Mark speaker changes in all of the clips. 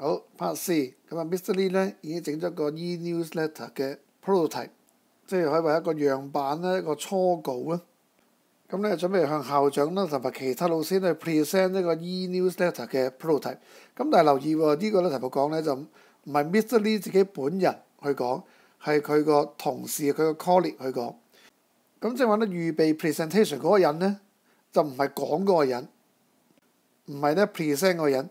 Speaker 1: 好，拍四，咁啊，Mr. Lee 咧已經整咗個 e-newsletter 嘅 prototype，即係作為一個樣板咧，一個初稿啦。咁咧準備向校長啦同埋其他老師去 present 一個 e-newsletter 嘅 prototype。咁但係留意喎，呢個咧頭目講咧就唔係 Mr. Lee 自己本人去講，係佢個同事佢個 colleague 去講。咁即係話咧，預備 presentation 嗰個人咧就唔係講嗰個人，唔係咧 present 嗰個人。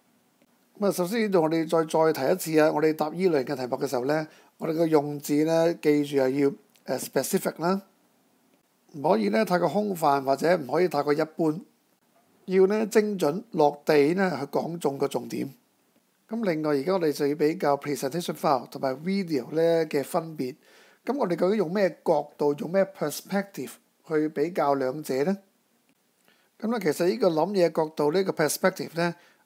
Speaker 1: 咁啊，首先呢度我哋再再提一次啊！我哋答依類型嘅題目嘅時候咧，我哋個用字咧，記住係要誒 specific 啦，唔可以咧太過空泛或者唔可以太過一般，要咧精準落地咧去講中個重點。咁另外，而家我哋就要比較 presentation file 同埋 video 咧嘅分別。咁我哋究竟用咩角度、用咩 perspective 去比較兩者咧？咁咧，其實呢個諗嘢角度呢個 perspective 咧。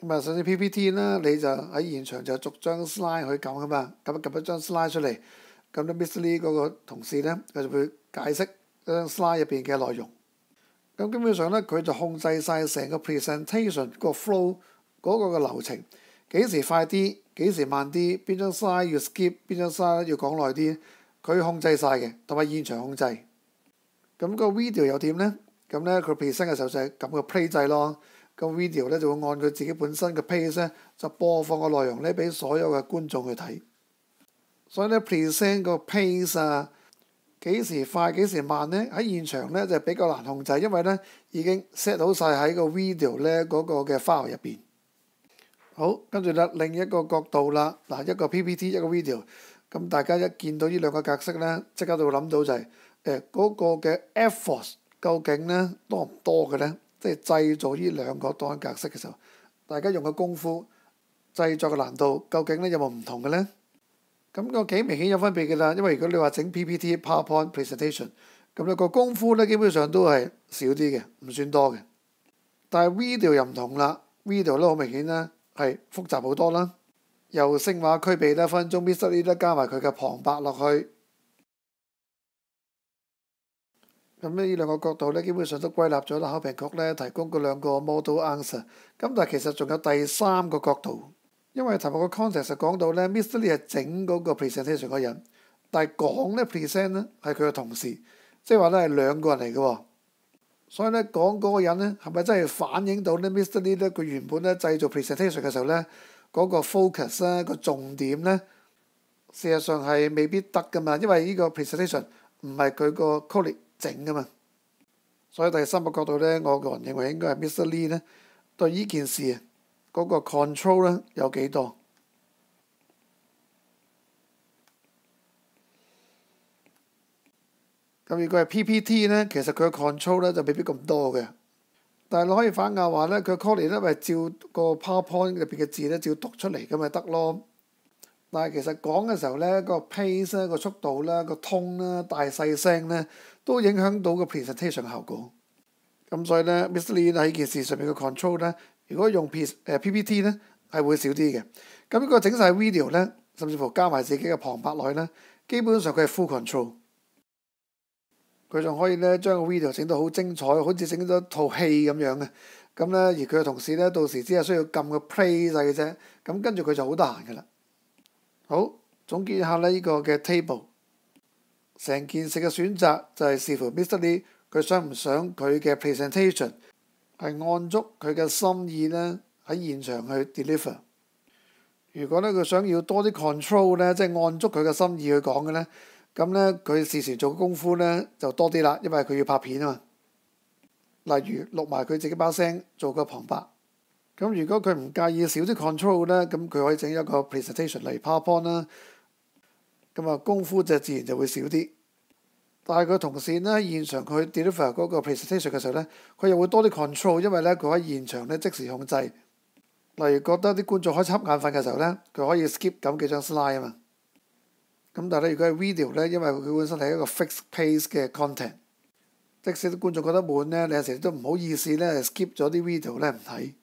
Speaker 1: 咁啊，上至 PPT 啦，你就喺現場就逐張 slide 去撳噶嘛，咁撳一張 slide 出嚟，咁咧 miss Lee 嗰個同事咧，佢就會解釋嗰張 slide 入邊嘅內容。咁基本上咧，佢就控制晒成個 presentation 個 flow 嗰個嘅流程，幾時快啲，幾時慢啲，邊張 slide 要 skip，邊張 slide 要講耐啲，佢控制晒嘅，同埋現場控制。咁個 video 又點咧？咁咧佢 present 嘅時候就撳個 play 掣咯。個 video 咧就會按佢自己本身嘅 pace 咧就播放個內容咧俾所有嘅觀眾去睇，所以咧 present 個 pace 啊幾時快幾時慢咧喺現場咧就比較難控制，因為咧已經 set 好曬喺個 video 咧嗰個嘅 file 入邊。好，跟住啦另一個角度啦，嗱一個 PPT 一個 video，咁大家一見到呢兩個格式咧，即刻就會諗到就係誒嗰個嘅 effort 究竟咧多唔多嘅咧？即係製造呢兩個檔案格式嘅時候，大家用嘅功夫、製作嘅難度，究竟咧有冇唔同嘅咧？咁個幾明顯有分別嘅啦。因為如果你話整 PPT、PowerPoint、Presentation，咁咧個功夫咧基本上都係少啲嘅，唔算多嘅。但係 Video 又唔同啦，Video 都好明顯咧係複雜好多啦，由聲畫區別得分，中必塞呢啲加埋佢嘅旁白落去。咁呢兩個角度咧，基本上都歸納咗啦。考評局咧提供嗰兩個 model answer。咁但係其實仲有第三個角度，因為題目個 c o n t e x t 實講到咧，Mr Lee 整嗰個 presentation 個人，但係講咧 p r e s e n t 咧係佢嘅同事，即係話咧係兩個人嚟嘅喎。所以咧講嗰個人咧，係咪真係反映到咧 Mr Lee 咧佢原本咧製造 presentation 嘅時候咧嗰個 focus 啊，個重點咧，事實上係未必得嘅嘛。因為呢個 presentation 唔係佢個 c o l l e a g u e 整噶嘛，所以第三個角度咧，我個人認為應該係 Mr. Lee 咧對呢件事嗰個 control 咧有幾多？咁如果係 PPT 咧，其實佢 control 咧就未必咁多嘅。但係你可以反咬話咧，佢 c a l l n 咧咪照個 PowerPoint 入邊嘅字咧，照讀出嚟咁咪得咯。但係其實講嘅時候咧，個 pace 咧、個速度啦、個通啦、大細聲咧，都影響到個 presentation 效果。咁所以咧 m i s s Lee 喺件事上面嘅 control 咧，如果用 P 誒 PPT 咧，係會少啲嘅。咁果整晒 video 咧，甚至乎加埋自己嘅旁白落去咧，基本上佢係 full control。佢仲可以咧將個 video 整到好精彩，好似整咗套戲咁樣嘅。咁咧，而佢嘅同事咧，到時只係需要撳個 play 曬嘅啫。咁跟住佢就好得閒嘅啦。好，總結一下呢依個嘅 table 成件事嘅選擇就係視乎 Mr Lee 佢想唔想佢嘅 presentation 係按足佢嘅心意咧喺現場去 deliver。如果咧佢想要多啲 control 咧，即係按足佢嘅心意去講嘅咧，咁咧佢事前做嘅功夫咧就多啲啦，因為佢要拍片啊嘛。例如錄埋佢自己把聲，做個旁白。咁如果佢唔介意少啲 control 咧，咁佢可以整一個 presentation 嚟 powerpoint 啦。咁啊功夫就自然就會少啲。但係佢同事咧現場佢 deliver 嗰個 presentation 嘅時候咧，佢又會多啲 control，因為咧佢喺現場咧即時控制。例如覺得啲觀眾開始瞌眼瞓嘅時候咧，佢可以 skip 咁幾張 slide 啊嘛。咁但係咧，如果係 video 咧，因為佢本身係一個 fixed pace 嘅 content，即使啲觀眾覺得悶咧，你有時都唔好意思咧 skip 咗啲 video 咧唔睇。